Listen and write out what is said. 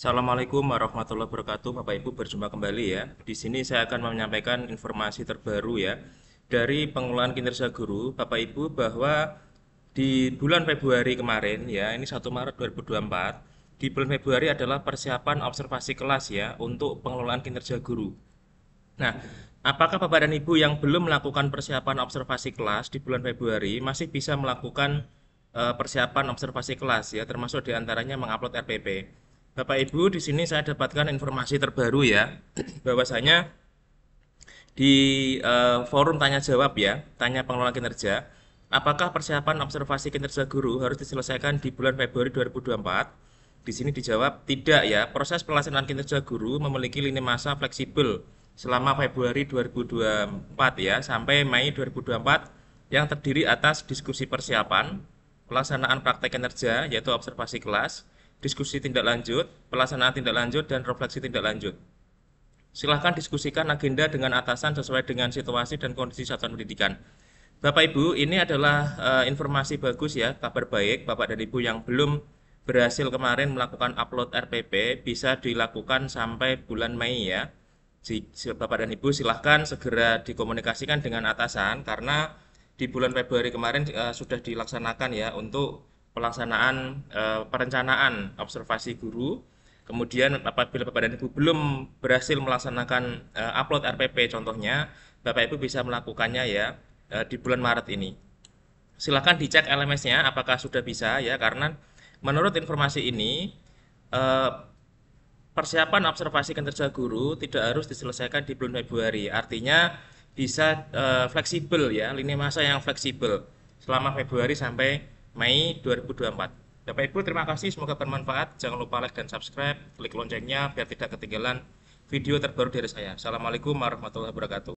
Assalamualaikum warahmatullahi wabarakatuh, Bapak Ibu berjumpa kembali ya. Di sini saya akan menyampaikan informasi terbaru ya dari pengelolaan kinerja guru, Bapak Ibu bahwa di bulan Februari kemarin ya, ini 1 Maret 2024, di bulan Februari adalah persiapan observasi kelas ya untuk pengelolaan kinerja guru. Nah, apakah Bapak dan Ibu yang belum melakukan persiapan observasi kelas di bulan Februari masih bisa melakukan eh, persiapan observasi kelas ya, termasuk diantaranya mengupload RPP. Bapak Ibu, di sini saya dapatkan informasi terbaru ya, bahwasanya di uh, forum tanya jawab ya, tanya pengelola kinerja, apakah persiapan observasi kinerja guru harus diselesaikan di bulan Februari 2024? Di sini dijawab tidak ya, proses pelaksanaan kinerja guru memiliki lini masa fleksibel selama Februari 2024 ya sampai Mei 2024 yang terdiri atas diskusi persiapan, pelaksanaan praktek kinerja yaitu observasi kelas, diskusi tindak lanjut, pelaksanaan tindak lanjut, dan refleksi tindak lanjut. Silahkan diskusikan agenda dengan atasan sesuai dengan situasi dan kondisi satuan pendidikan. Bapak Ibu, ini adalah uh, informasi bagus ya, kabar baik Bapak dan Ibu yang belum berhasil kemarin melakukan upload RPP bisa dilakukan sampai bulan Mei ya. Bapak dan Ibu silahkan segera dikomunikasikan dengan atasan karena di bulan Februari kemarin uh, sudah dilaksanakan ya untuk pelaksanaan eh, perencanaan observasi guru. Kemudian apabila Bapak dan Ibu belum berhasil melaksanakan eh, upload RPP contohnya, Bapak Ibu bisa melakukannya ya eh, di bulan Maret ini. Silakan dicek LMS-nya apakah sudah bisa ya karena menurut informasi ini persiapan observasi kinerja guru tidak harus diselesaikan di bulan Februari. Artinya bisa fleksibel ya, lini masa yang fleksibel selama Februari sampai Mei 2024. Bapak Ibu terima kasih, semoga bermanfaat. Jangan lupa like dan subscribe, klik loncengnya biar tidak ketinggalan video terbaru dari saya. Assalamualaikum warahmatullahi wabarakatuh.